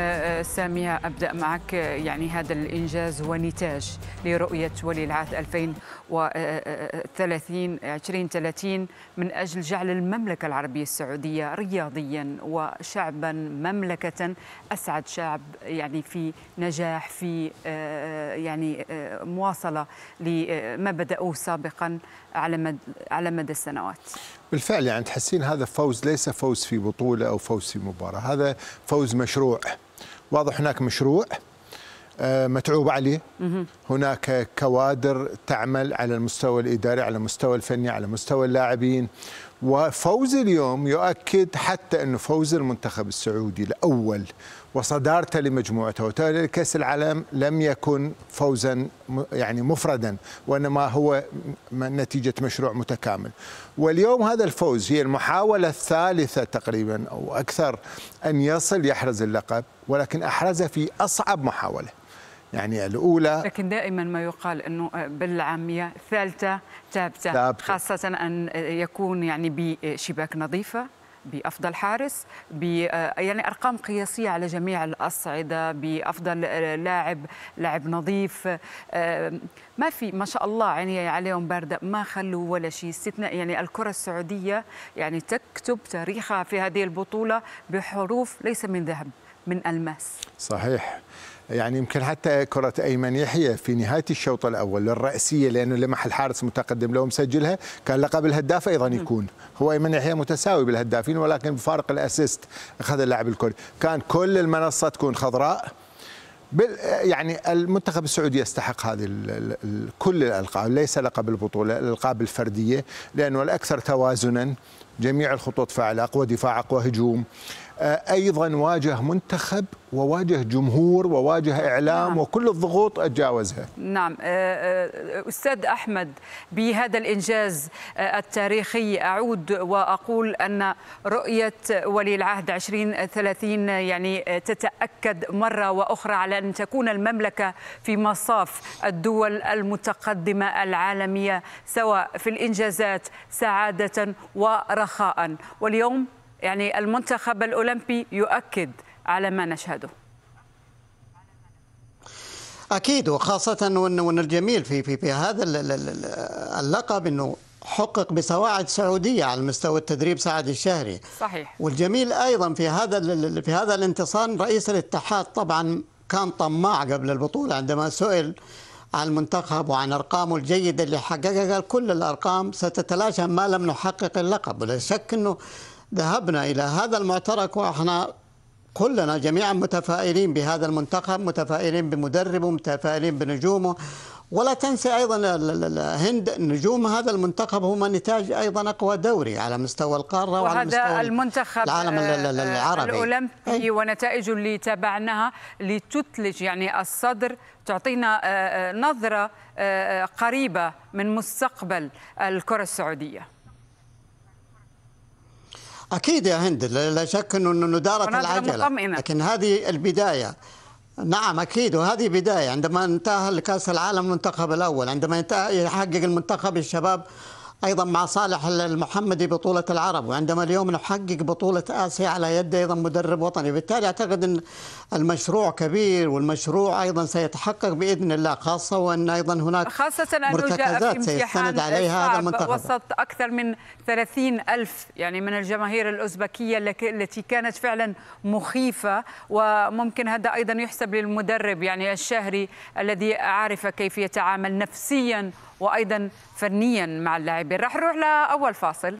آه، آه، سامية أبدأ معك آه، يعني هذا الإنجاز هو نتاج لرؤية ولي العهد 2030 2030 من أجل جعل المملكة العربية السعودية رياضيا وشعبا مملكة أسعد شعب يعني في نجاح في يعني مواصلة لما بدأوه سابقا على على مدى السنوات بالفعل يعني تحسين هذا فوز ليس فوز في بطولة أو فوز في مباراة هذا فوز مشروع واضح هناك مشروع آه، متعوب عليه هناك كوادر تعمل على المستوى الإداري على المستوى الفني على مستوى اللاعبين وفوز اليوم يؤكد حتى أنه فوز المنتخب السعودي الأول وصدارته لمجموعته وتالي كأس العالم لم يكن فوزا يعني مفردا وإنما هو نتيجة مشروع متكامل واليوم هذا الفوز هي المحاولة الثالثة تقريبا أو أكثر أن يصل يحرز اللقب ولكن أحرزه في أصعب محاولة يعني الأولى لكن دائما ما يقال أنه آه، بالعامية ثالثة ثابتة خاصة أن آه، يكون يعني بشباك نظيفة بافضل حارس ب آه، يعني ارقام قياسيه على جميع الاصعده بافضل آه، لاعب لاعب نظيف آه، ما في ما شاء الله عيني عليهم بارده ما خلوا ولا شيء استثناء يعني الكره السعوديه يعني تكتب تاريخها في هذه البطوله بحروف ليس من ذهب من الماس صحيح يعني يمكن حتى كرة أيمن يحيى في نهاية الشوط الأول الرأسية لأنه لمح الحارس متقدم لو مسجلها كان لقب الهداف أيضا يكون هو أيمن يحيى متساوي بالهدافين ولكن بفارق الأسيست أخذ اللاعب الكوري كان كل المنصة تكون خضراء يعني المنتخب السعودي يستحق هذه الـ الـ كل الالقاب ليس لقب البطوله الالقاب الفرديه لانه الاكثر توازنا جميع الخطوط فعل أقوى دفاع أقوى هجوم آه، أيضا واجه منتخب وواجه جمهور وواجه إعلام نعم. وكل الضغوط أتجاوزها نعم آه، آه، أستاذ أحمد بهذا الإنجاز التاريخي أعود وأقول أن رؤية ولي العهد 2030 يعني تتأكد مرة وأخرى على أن تكون المملكة في مصاف الدول المتقدمة العالمية سواء في الإنجازات سعادة ورخاء رخاء واليوم يعني المنتخب الأولمبي يؤكد على ما نشهده اكيد وخاصه وان الجميل في في في هذا اللقب انه حقق بسواعد سعوديه على مستوى التدريب سعد الشهري صحيح والجميل ايضا في هذا في هذا الانتصار رئيس الاتحاد طبعا كان طماع قبل البطوله عندما سئل عن المنتخب وعن أرقامه الجيدة اللي حققها قال كل الأرقام ستتلاشى ما لم نحقق اللقب ولا شك أنه ذهبنا إلى هذا المعترك وإحنا كلنا جميعا متفائلين بهذا المنتخب متفائلين بمدربه متفائلين بنجومه ولا تنسى ايضا الهند نجوم هذا المنتخب هم نتاج ايضا اقوى دوري على مستوى القاره وعلى مستوى المنتخب العالم آه، العربي الاولمبي ونتائجه اللي تابعناها لتثلج يعني الصدر تعطينا آه، آه، نظره قريبه من مستقبل الكره السعوديه اكيد يا هند لا شك انه نداره العجله لكن هذه البدايه نعم اكيد وهذه بدايه عندما انتهى لكاس العالم المنتخب الاول عندما يحقق المنتخب الشباب ايضا مع صالح المحمدي بطوله العرب وعندما اليوم نحقق بطوله اسيا على يد ايضا مدرب وطني بالتالي اعتقد ان المشروع كبير والمشروع ايضا سيتحقق باذن الله خاصه وان ايضا هناك خاصه انه مرتكزات سيستند عليها هذا المنتخب وسط اكثر من 30 الف يعني من الجماهير الاوزبكيه التي كانت فعلا مخيفه وممكن هذا ايضا يحسب للمدرب يعني الشهري الذي عارف كيف يتعامل نفسيا وايضا فنيا مع اللاعبين رح نروح لاول فاصل